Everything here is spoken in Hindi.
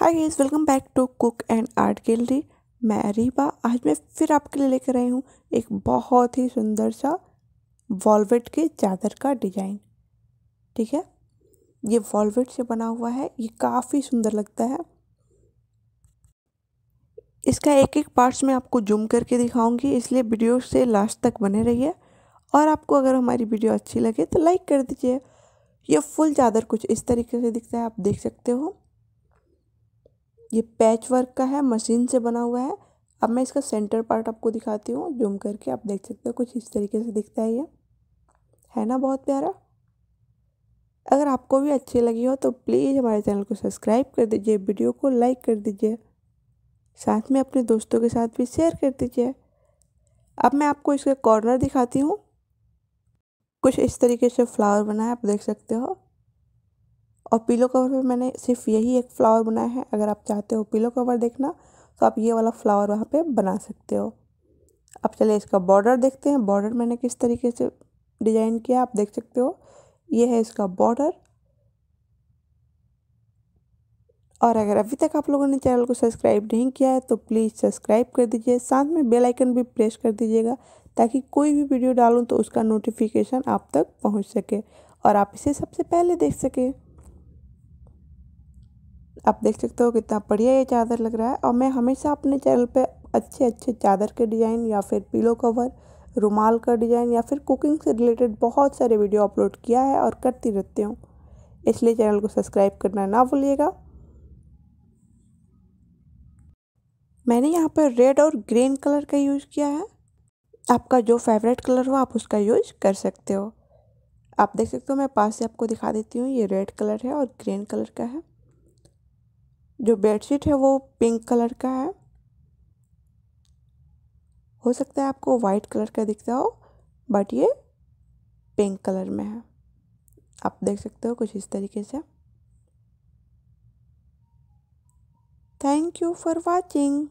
hi guys welcome back to cook and art gallery मैं अरीबा आज मैं फिर आपके लिए लेकर आई हूँ एक बहुत ही सुंदर सा वॉलवेट के चादर का डिजाइन ठीक है ये वॉलवेट से बना हुआ है ये काफ़ी सुंदर लगता है इसका एक एक पार्ट्स में आपको जूम करके दिखाऊंगी इसलिए वीडियो से लास्ट तक बने रहिए और आपको अगर हमारी वीडियो अच्छी लगे तो लाइक कर दीजिए ये फुल चादर कुछ इस तरीके से दिखता है आप देख सकते हो ये पैच वर्क का है मशीन से बना हुआ है अब मैं इसका सेंटर पार्ट आपको दिखाती हूँ जूम करके आप देख सकते हो कुछ इस तरीके से दिखता है ये है ना बहुत प्यारा अगर आपको भी अच्छी लगी हो तो प्लीज़ हमारे चैनल को सब्सक्राइब कर दीजिए वीडियो को लाइक कर दीजिए साथ में अपने दोस्तों के साथ भी शेयर कर दीजिए अब मैं आपको इसका कॉर्नर दिखाती हूँ कुछ इस तरीके से फ्लावर बना है आप देख सकते हो और पिलो कवर पे मैंने सिर्फ यही एक फ्लावर बनाया है अगर आप चाहते हो पिलो कवर देखना तो आप ये वाला फ्लावर वहाँ पे बना सकते हो अब चलिए इसका बॉर्डर देखते हैं बॉर्डर मैंने किस तरीके से डिजाइन किया आप देख सकते हो ये है इसका बॉर्डर और अगर अभी तक आप लोगों ने चैनल को सब्सक्राइब नहीं किया है तो प्लीज़ सब्सक्राइब कर दीजिए साथ में बेल आइकन भी प्रेस कर दीजिएगा ताकि कोई भी वीडियो डालूँ तो उसका नोटिफिकेशन आप तक पहुंच सके और आप इसे सबसे पहले देख सकें आप देख सकते हो कितना बढ़िया ये चादर लग रहा है और मैं हमेशा अपने चैनल पे अच्छे अच्छे चादर के डिज़ाइन या फिर पीलो कवर रुमाल का डिज़ाइन या फिर कुकिंग से रिलेटेड बहुत सारे वीडियो अपलोड किया है और करती रहती हूँ इसलिए चैनल को सब्सक्राइब करना ना भूलिएगा मैंने यहाँ पर रेड और ग्रीन कलर का यूज़ किया है आपका जो फेवरेट कलर हो आप उसका यूज कर सकते हो आप देख सकते हो मैं पास से आपको दिखा देती हूँ ये रेड कलर है और ग्रीन कलर का है जो बेडशीट है वो पिंक कलर का है हो सकता है आपको वाइट कलर का दिखता हो बट ये पिंक कलर में है आप देख सकते हो कुछ इस तरीके से थैंक यू फॉर वॉचिंग